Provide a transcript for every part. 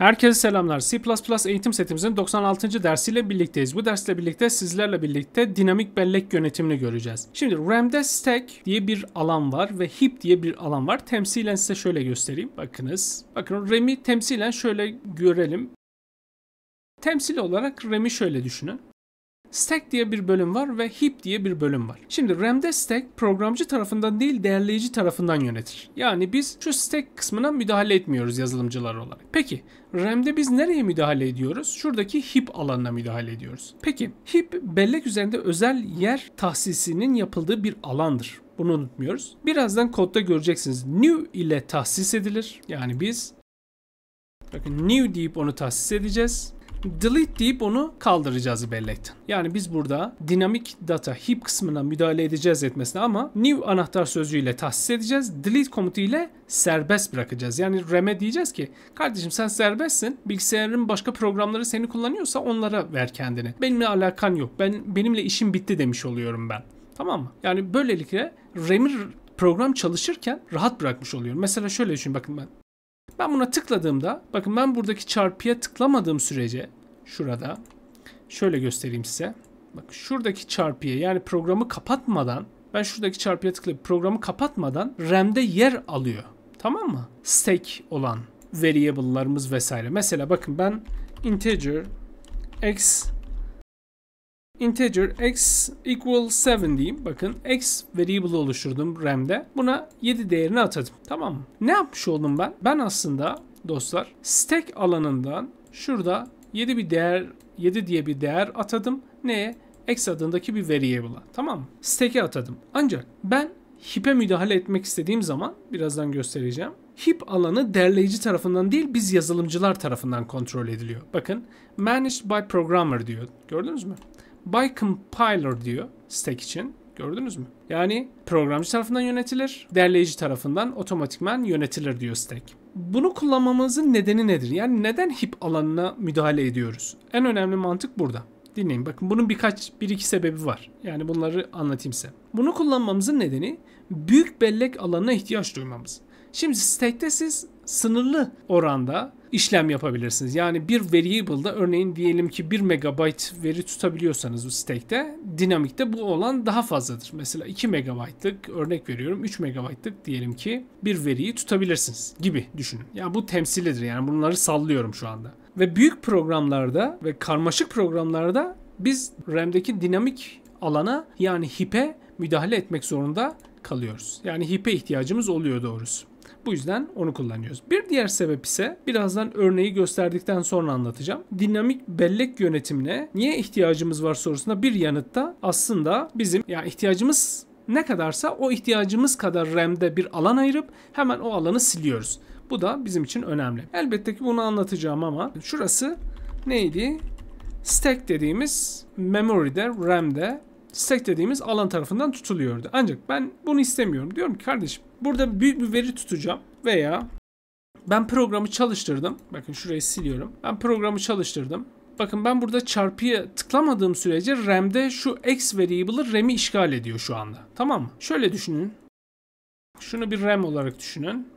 Herkese selamlar. C++ eğitim setimizin 96. dersiyle birlikteyiz. Bu dersle birlikte sizlerle birlikte dinamik bellek yönetimini göreceğiz. Şimdi RAM'de stack diye bir alan var ve heap diye bir alan var. Temsilen size şöyle göstereyim. Bakınız. Bakın RAM'i temsilen şöyle görelim. Temsil olarak RAM'i şöyle düşünün. Stack diye bir bölüm var ve heap diye bir bölüm var. Şimdi RAM'de stack programcı tarafından değil değerleyici tarafından yönetir. Yani biz şu stack kısmına müdahale etmiyoruz yazılımcılar olarak. Peki RAM'de biz nereye müdahale ediyoruz? Şuradaki heap alanına müdahale ediyoruz. Peki heap bellek üzerinde özel yer tahsisinin yapıldığı bir alandır. Bunu unutmuyoruz. Birazdan kodda göreceksiniz. New ile tahsis edilir. Yani biz Bakın new deyip onu tahsis edeceğiz delete deyip onu kaldıracağız bellekten. Yani biz burada dinamik data heap kısmına müdahale edeceğiz etmesine ama new anahtar sözcüğüyle tahsis edeceğiz. Delete komutu ile serbest bırakacağız. Yani rem'e diyeceğiz ki kardeşim sen serbestsin. Bilgisayarın başka programları seni kullanıyorsa onlara ver kendini. Benimle alakan yok. Ben benimle işim bitti demiş oluyorum ben. Tamam mı? Yani böylelikle RAM'i program çalışırken rahat bırakmış oluyorum. Mesela şöyle düşün bakın ben ben buna tıkladığımda bakın ben buradaki çarpıya tıklamadığım sürece şurada şöyle göstereyim size. Bak şuradaki çarpıya yani programı kapatmadan ben şuradaki çarpıya tıklayıp programı kapatmadan RAM'de yer alıyor. Tamam mı? Stack olan variable'larımız vesaire. Mesela bakın ben integer x integer x equal 7 diyeyim. Bakın x variable oluşturdum RAM'de. Buna 7 değerini atadım. Tamam mı? Ne yapmış oldum ben? Ben aslında dostlar stack alanından şurada 7 bir değer 7 diye bir değer atadım. Neye? X adındaki bir variable'a. Tamam mı? Stack'e atadım. Ancak ben hip'e müdahale etmek istediğim zaman birazdan göstereceğim. Hip alanı derleyici tarafından değil biz yazılımcılar tarafından kontrol ediliyor. Bakın managed by programmer diyor. Gördünüz mü? by compiler diyor stack için. Gördünüz mü? Yani programcı tarafından yönetilir, derleyici tarafından otomatikman yönetilir diyor stack. Bunu kullanmamızın nedeni nedir? Yani neden hip alanına müdahale ediyoruz? En önemli mantık burada. Dinleyin bakın bunun birkaç bir iki sebebi var. Yani bunları anlatayım size. Bunu kullanmamızın nedeni büyük bellek alanına ihtiyaç duymamız. Şimdi stack'te siz sınırlı oranda işlem yapabilirsiniz. Yani bir variable'da örneğin diyelim ki 1 MB veri tutabiliyorsanız bu stack'te dinamikte bu olan daha fazladır. Mesela 2 MB'lık örnek veriyorum 3 MB'lık diyelim ki bir veriyi tutabilirsiniz gibi düşünün. Ya yani bu temsilidir yani bunları sallıyorum şu anda. Ve büyük programlarda ve karmaşık programlarda biz RAM'deki dinamik alana yani HIP'e müdahale etmek zorunda kalıyoruz. Yani HIP'e ihtiyacımız oluyor doğrusu. Bu yüzden onu kullanıyoruz. Bir diğer sebep ise birazdan örneği gösterdikten sonra anlatacağım. Dinamik bellek yönetimine niye ihtiyacımız var sorusuna bir yanıt da aslında bizim ya yani ihtiyacımız ne kadarsa o ihtiyacımız kadar RAM'de bir alan ayırıp hemen o alanı siliyoruz. Bu da bizim için önemli. Elbette ki bunu anlatacağım ama şurası neydi? Stack dediğimiz memory'de, RAM'de stack dediğimiz alan tarafından tutuluyordu. Ancak ben bunu istemiyorum. Diyorum ki kardeşim burada büyük bir veri tutacağım veya ben programı çalıştırdım. Bakın şurayı siliyorum. Ben programı çalıştırdım. Bakın ben burada çarpıya tıklamadığım sürece RAM'de şu X variable'ı RAM'i işgal ediyor şu anda. Tamam mı? Şöyle düşünün. Şunu bir RAM olarak düşünün.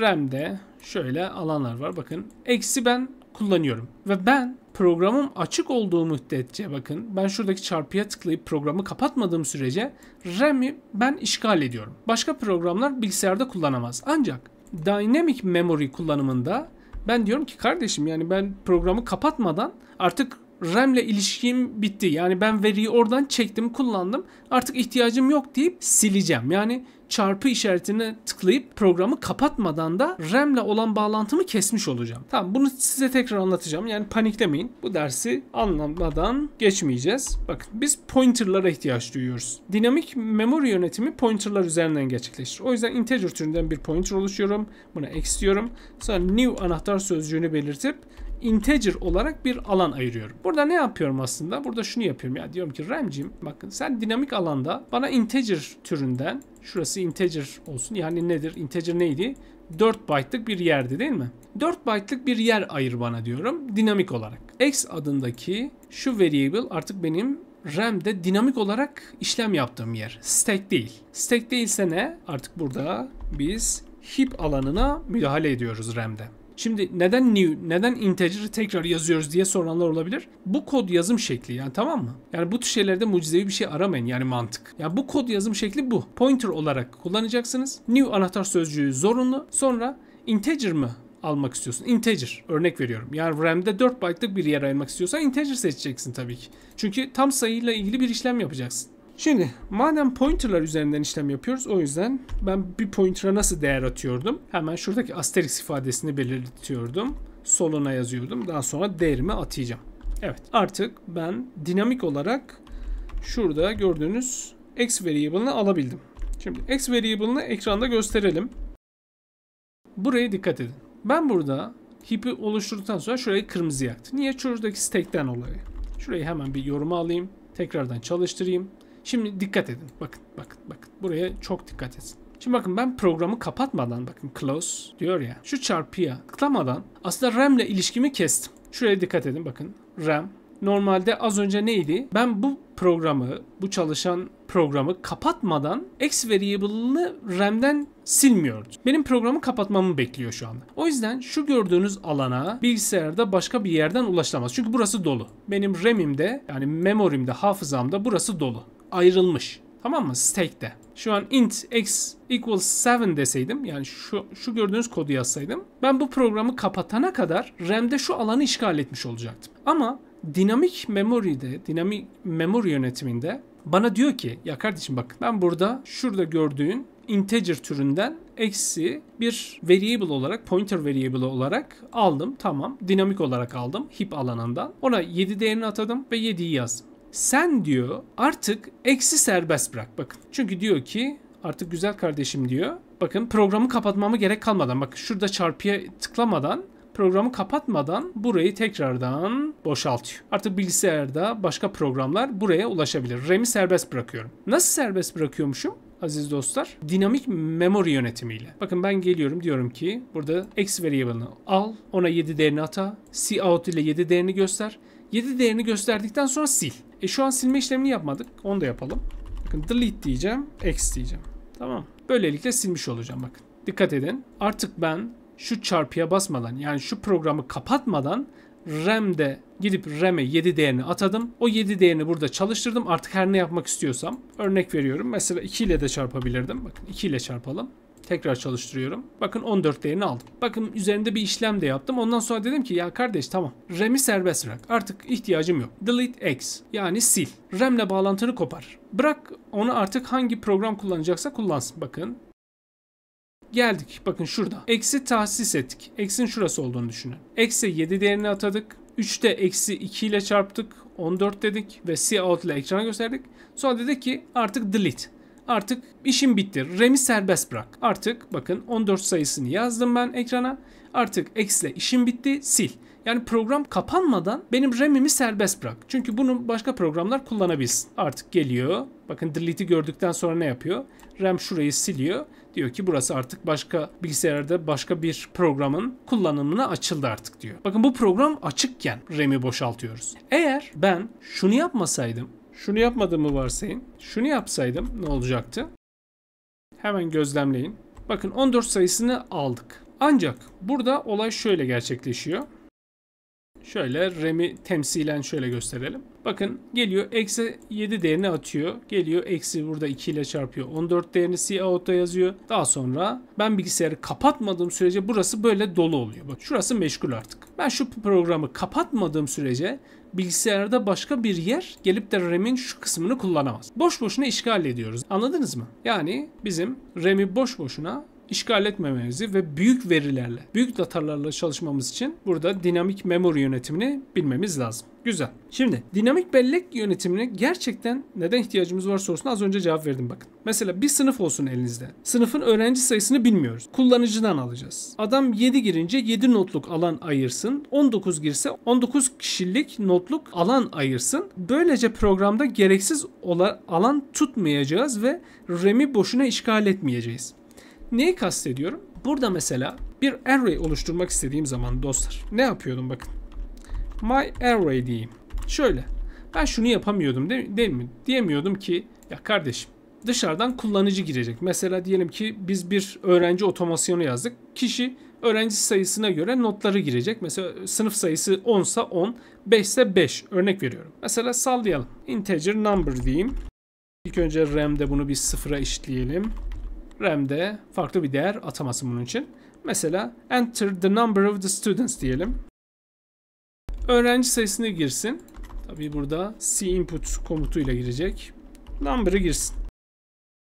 RAM'de şöyle alanlar var. Bakın eksi ben kullanıyorum. Ve ben programım açık olduğu müddetçe bakın ben şuradaki çarpıya tıklayıp programı kapatmadığım sürece RAM'i ben işgal ediyorum. Başka programlar bilgisayarda kullanamaz. Ancak Dynamic Memory kullanımında ben diyorum ki kardeşim yani ben programı kapatmadan artık RAM'le ilişkim bitti. Yani ben veriyi oradan çektim, kullandım. Artık ihtiyacım yok deyip sileceğim. Yani çarpı işaretine tıklayıp programı kapatmadan da RAM'le olan bağlantımı kesmiş olacağım. Tamam bunu size tekrar anlatacağım. Yani paniklemeyin. Bu dersi anlamadan geçmeyeceğiz. Bakın biz pointerlara ihtiyaç duyuyoruz. Dinamik memori yönetimi pointerlar üzerinden gerçekleşir. O yüzden integer türünden bir pointer oluşuyorum. Buna x diyorum. Sonra new anahtar sözcüğünü belirtip integer olarak bir alan ayırıyorum. Burada ne yapıyorum aslında? Burada şunu yapıyorum. Ya diyorum ki Remcim bakın sen dinamik alanda bana integer türünden şurası integer olsun. Yani nedir? Integer neydi? 4 byte'lık bir yerdi değil mi? 4 byte'lık bir yer ayır bana diyorum dinamik olarak. X adındaki şu variable artık benim RAM'de dinamik olarak işlem yaptığım yer. Stack değil. Stack değilse ne? Artık burada biz heap alanına müdahale ediyoruz RAM'de. Şimdi neden new, neden integer'ı tekrar yazıyoruz diye soranlar olabilir. Bu kod yazım şekli yani tamam mı? Yani bu tür şeylerde mucizevi bir şey aramayın yani mantık. Yani bu kod yazım şekli bu. Pointer olarak kullanacaksınız. New anahtar sözcüğü zorunlu. Sonra integer mı almak istiyorsun. Integer örnek veriyorum. Yani RAM'de 4 byte'lık bir yer ayırmak istiyorsan integer seçeceksin tabii ki. Çünkü tam sayıyla ilgili bir işlem yapacaksın. Şimdi madem pointerlar üzerinden işlem yapıyoruz o yüzden ben bir pointer'a nasıl değer atıyordum? Hemen şuradaki asterisk ifadesini belirtiyordum. Soluna yazıyordum. Daha sonra değerimi atayacağım. Evet artık ben dinamik olarak şurada gördüğünüz x variable'ını alabildim. Şimdi x variable'ını ekranda gösterelim. Buraya dikkat edin. Ben burada hipi oluşturduktan sonra şurayı kırmızı yaktı. Niye? Şuradaki stack'ten olayı. Şurayı hemen bir yoruma alayım. Tekrardan çalıştırayım. Şimdi dikkat edin. Bakın bakın bakın. Buraya çok dikkat edin. Şimdi bakın ben programı kapatmadan bakın close diyor ya. Şu çarpıya tıklamadan aslında RAM ile ilişkimi kestim. Şuraya dikkat edin bakın. RAM normalde az önce neydi? Ben bu programı, bu çalışan programı kapatmadan X variable'ını RAM'den silmiyordu. Benim programı kapatmamı bekliyor şu anda. O yüzden şu gördüğünüz alana bilgisayarda başka bir yerden ulaşılamaz. Çünkü burası dolu. Benim RAM'imde yani memorimde, hafızamda burası dolu ayrılmış. Tamam mı? Stack'te. Şu an int x equals 7 deseydim yani şu, şu gördüğünüz kodu yazsaydım ben bu programı kapatana kadar RAM'de şu alanı işgal etmiş olacaktım. Ama dinamik memory'de, dinamik memory yönetiminde bana diyor ki ya kardeşim bak ben burada şurada gördüğün integer türünden eksi bir variable olarak pointer variable olarak aldım tamam dinamik olarak aldım hip alanından ona 7 değerini atadım ve 7'yi yazdım. Sen diyor artık eksi serbest bırak bakın. Çünkü diyor ki artık güzel kardeşim diyor. Bakın programı kapatmama gerek kalmadan bak şurada çarpıya tıklamadan programı kapatmadan burayı tekrardan boşaltıyor. Artık bilgisayarda başka programlar buraya ulaşabilir. RAM'i serbest bırakıyorum. Nasıl serbest bırakıyormuşum? aziz dostlar. Dinamik memori yönetimiyle. Bakın ben geliyorum diyorum ki burada X variable'ını al. Ona 7 değerini ata. Cout ile 7 değerini göster. 7 değerini gösterdikten sonra sil. E şu an silme işlemini yapmadık. Onu da yapalım. Bakın delete diyeceğim. X diyeceğim. Tamam. Böylelikle silmiş olacağım bakın. Dikkat edin. Artık ben şu çarpıya basmadan yani şu programı kapatmadan RAM'de gidip RAM'e 7 değerini atadım. O 7 değerini burada çalıştırdım. Artık her ne yapmak istiyorsam örnek veriyorum. Mesela 2 ile de çarpabilirdim. Bakın 2 ile çarpalım. Tekrar çalıştırıyorum. Bakın 14 değerini aldım. Bakın üzerinde bir işlem de yaptım. Ondan sonra dedim ki ya kardeş tamam. RAM'i serbest bırak. Artık ihtiyacım yok. Delete X yani sil. RAM'le bağlantını kopar. Bırak onu artık hangi program kullanacaksa kullansın. Bakın geldik. Bakın şurada. Eksi tahsis ettik. Eksin şurası olduğunu düşünün. Eksi 7 değerini atadık. 3'te eksi 2 ile çarptık. 14 dedik ve C out ile ekrana gösterdik. Sonra dedik ki artık delete. Artık işim bitti. Rem'i serbest bırak. Artık bakın 14 sayısını yazdım ben ekrana. Artık X'le işim bitti. Sil. Yani program kapanmadan benim RAM'imi serbest bırak. Çünkü bunu başka programlar kullanabilsin. Artık geliyor. Bakın delete'i gördükten sonra ne yapıyor? RAM şurayı siliyor. Diyor ki burası artık başka bilgisayarda başka bir programın kullanımına açıldı artık diyor. Bakın bu program açıkken RAM'i boşaltıyoruz. Eğer ben şunu yapmasaydım şunu yapmadığımı varsayın. Şunu yapsaydım ne olacaktı? Hemen gözlemleyin. Bakın 14 sayısını aldık. Ancak burada olay şöyle gerçekleşiyor. Şöyle Remi temsilen şöyle gösterelim. Bakın geliyor eksi 7 değerini atıyor. Geliyor eksi burada 2 ile çarpıyor. 14 değerini cout'a yazıyor. Daha sonra ben bilgisayarı kapatmadığım sürece burası böyle dolu oluyor. Bak şurası meşgul artık. Ben şu programı kapatmadığım sürece bilgisayarda başka bir yer gelip de RAM'in şu kısmını kullanamaz. Boş boşuna işgal ediyoruz. Anladınız mı? Yani bizim RAM'i boş boşuna işgal etmememizi ve büyük verilerle, büyük datalarla çalışmamız için burada dinamik memory yönetimini bilmemiz lazım. Güzel. Şimdi dinamik bellek yönetimine gerçekten neden ihtiyacımız var sorusuna az önce cevap verdim bakın. Mesela bir sınıf olsun elinizde. Sınıfın öğrenci sayısını bilmiyoruz. Kullanıcıdan alacağız. Adam 7 girince 7 notluk alan ayırsın. 19 girse 19 kişilik notluk alan ayırsın. Böylece programda gereksiz alan tutmayacağız ve RAM'i boşuna işgal etmeyeceğiz. Neyi kastediyorum? Burada mesela bir array oluşturmak istediğim zaman dostlar ne yapıyordum bakın. My array diyeyim. Şöyle ben şunu yapamıyordum değil, mi? Diyemiyordum ki ya kardeşim dışarıdan kullanıcı girecek. Mesela diyelim ki biz bir öğrenci otomasyonu yazdık. Kişi öğrenci sayısına göre notları girecek. Mesela e, sınıf sayısı 10 ise 10, 5 ise 5 örnek veriyorum. Mesela sallayalım. Integer number diyeyim. İlk önce RAM'de bunu bir sıfıra işleyelim. RAM'de farklı bir değer ataması bunun için. Mesela enter the number of the students diyelim. Öğrenci sayısını girsin. Tabii burada C input komutuyla girecek. Number'ı girsin.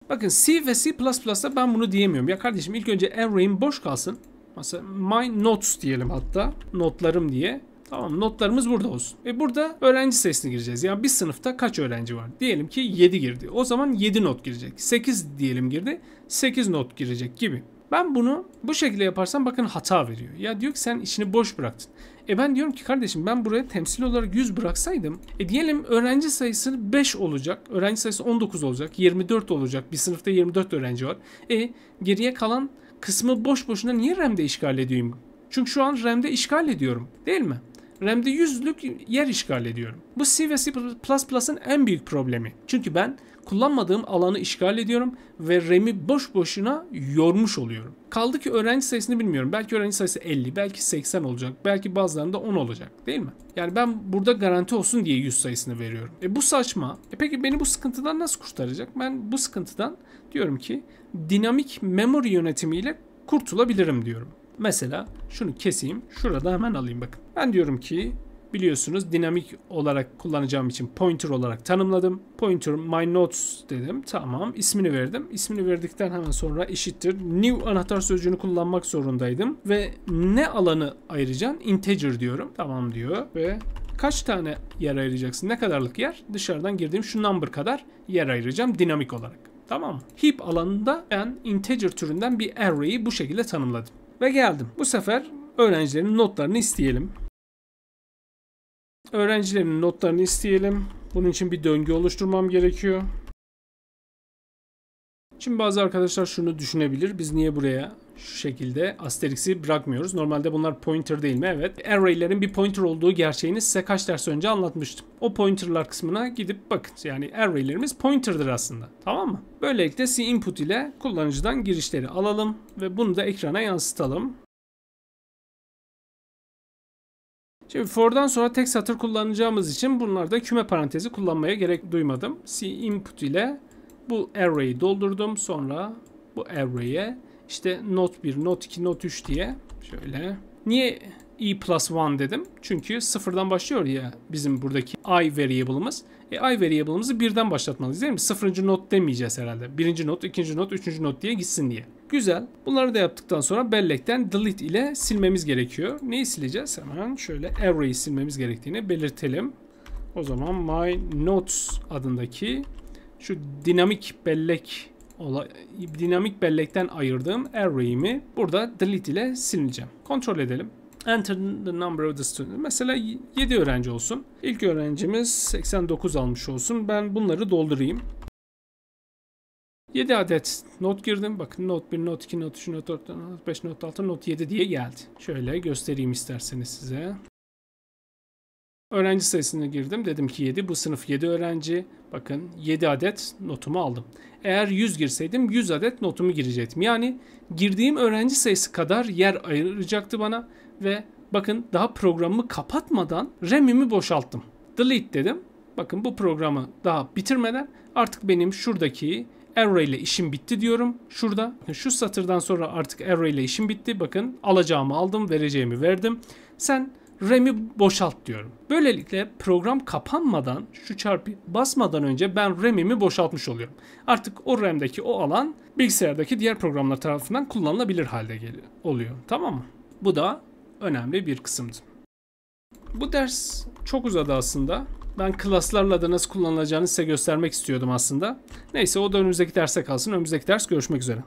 Bakın C ve C++'da ben bunu diyemiyorum. Ya kardeşim ilk önce array'im boş kalsın. Mesela my notes diyelim hatta. Notlarım diye. Tamam notlarımız burada olsun. Ve burada öğrenci sesini gireceğiz. Yani bir sınıfta kaç öğrenci var? Diyelim ki 7 girdi. O zaman 7 not girecek. 8 diyelim girdi. 8 not girecek gibi. Ben bunu bu şekilde yaparsam bakın hata veriyor. Ya diyor ki sen işini boş bıraktın. E ben diyorum ki kardeşim ben buraya temsil olarak 100 bıraksaydım. E diyelim öğrenci sayısı 5 olacak. Öğrenci sayısı 19 olacak. 24 olacak. Bir sınıfta 24 öğrenci var. E geriye kalan kısmı boş boşuna niye RAM'de işgal ediyorum? Çünkü şu an RAM'de işgal ediyorum. Değil mi? RAM'de 100'lük yer işgal ediyorum. Bu C ve C++'ın en büyük problemi. Çünkü ben kullanmadığım alanı işgal ediyorum ve RAM'i boş boşuna yormuş oluyorum. Kaldı ki öğrenci sayısını bilmiyorum. Belki öğrenci sayısı 50, belki 80 olacak, belki bazılarında 10 olacak değil mi? Yani ben burada garanti olsun diye 100 sayısını veriyorum. E bu saçma. E peki beni bu sıkıntıdan nasıl kurtaracak? Ben bu sıkıntıdan diyorum ki dinamik memory yönetimiyle kurtulabilirim diyorum. Mesela şunu keseyim. Şurada hemen alayım bakın. Ben diyorum ki biliyorsunuz dinamik olarak kullanacağım için pointer olarak tanımladım. Pointer my notes dedim. Tamam ismini verdim. İsmini verdikten hemen sonra eşittir. New anahtar sözcüğünü kullanmak zorundaydım. Ve ne alanı ayıracaksın? Integer diyorum. Tamam diyor ve kaç tane yer ayıracaksın? Ne kadarlık yer? Dışarıdan girdiğim şu number kadar yer ayıracağım dinamik olarak. Tamam mı? Heap alanında ben integer türünden bir array'i bu şekilde tanımladım. Ve geldim. Bu sefer öğrencilerin notlarını isteyelim. Öğrencilerin notlarını isteyelim. Bunun için bir döngü oluşturmam gerekiyor. Şimdi bazı arkadaşlar şunu düşünebilir. Biz niye buraya şu şekilde Asterix'i bırakmıyoruz. Normalde bunlar pointer değil mi? Evet. Array'lerin bir pointer olduğu gerçeğini size kaç ders önce anlatmıştım. O pointer'lar kısmına gidip bakın. Yani array'lerimiz pointer'dır aslında. Tamam mı? Böylelikle C input ile kullanıcıdan girişleri alalım ve bunu da ekrana yansıtalım. Şimdi for'dan sonra tek satır kullanacağımız için bunlarda küme parantezi kullanmaya gerek duymadım. C input ile bu array'i doldurdum. Sonra bu array'e işte not 1, not 2, not 3 diye şöyle. Niye i e plus 1 dedim? Çünkü sıfırdan başlıyor ya bizim buradaki i variable'ımız. E i variable'ımızı birden başlatmalıyız değil mi? Sıfırıncı not demeyeceğiz herhalde. Birinci not, ikinci not, üçüncü not diye gitsin diye. Güzel. Bunları da yaptıktan sonra bellekten delete ile silmemiz gerekiyor. Neyi sileceğiz? Hemen şöyle array'i silmemiz gerektiğini belirtelim. O zaman my notes adındaki şu dinamik bellek dinamik bellekten ayırdığım array'imi burada delete ile sileceğim. Kontrol edelim. Enter the number of the student. Mesela 7 öğrenci olsun. İlk öğrencimiz 89 almış olsun. Ben bunları doldurayım. 7 adet not girdim. Bakın not 1, not 2, not 3, not 4, not 5, not 6, not 7 diye geldi. Şöyle göstereyim isterseniz size. Öğrenci sayısını girdim. Dedim ki 7. Bu sınıf 7 öğrenci. Bakın 7 adet notumu aldım. Eğer 100 girseydim 100 adet notumu girecektim. Yani girdiğim öğrenci sayısı kadar yer ayıracaktı bana ve bakın daha programımı kapatmadan RAM'imi boşalttım. Delete dedim. Bakın bu programı daha bitirmeden artık benim şuradaki array ile işim bitti diyorum. Şurada şu satırdan sonra artık array ile işim bitti. Bakın alacağımı aldım, vereceğimi verdim. Sen RAM'i boşalt diyorum. Böylelikle program kapanmadan şu çarpı basmadan önce ben RAM'imi boşaltmış oluyorum. Artık o RAM'deki o alan bilgisayardaki diğer programlar tarafından kullanılabilir halde geliyor, oluyor. Tamam mı? Bu da önemli bir kısımdı. Bu ders çok uzadı aslında. Ben klaslarla da nasıl kullanılacağını size göstermek istiyordum aslında. Neyse o da önümüzdeki derse kalsın. Önümüzdeki ders görüşmek üzere.